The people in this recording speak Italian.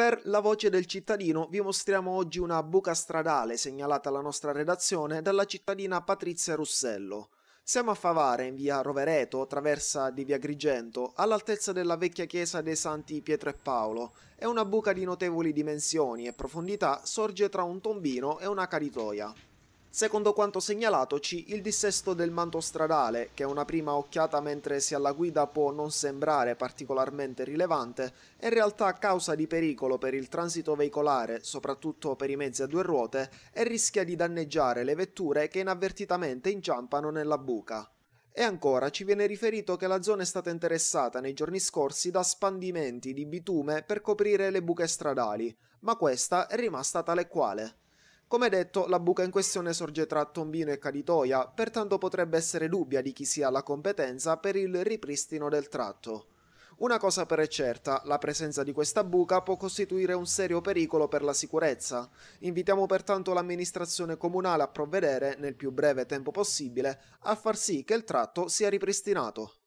Per La Voce del Cittadino vi mostriamo oggi una buca stradale segnalata alla nostra redazione dalla cittadina Patrizia Russello. Siamo a Favara, in via Rovereto, traversa di via Grigento, all'altezza della vecchia chiesa dei Santi Pietro e Paolo, e una buca di notevoli dimensioni e profondità sorge tra un tombino e una caritoia. Secondo quanto segnalatoci, il dissesto del manto stradale, che a una prima occhiata mentre si è alla guida può non sembrare particolarmente rilevante, è in realtà causa di pericolo per il transito veicolare, soprattutto per i mezzi a due ruote, e rischia di danneggiare le vetture che inavvertitamente inciampano nella buca. E ancora ci viene riferito che la zona è stata interessata nei giorni scorsi da spandimenti di bitume per coprire le buche stradali, ma questa è rimasta tale quale. Come detto, la buca in questione sorge tra Tombino e Caditoia, pertanto potrebbe essere dubbia di chi sia la competenza per il ripristino del tratto. Una cosa per è certa, la presenza di questa buca può costituire un serio pericolo per la sicurezza. Invitiamo pertanto l'amministrazione comunale a provvedere, nel più breve tempo possibile, a far sì che il tratto sia ripristinato.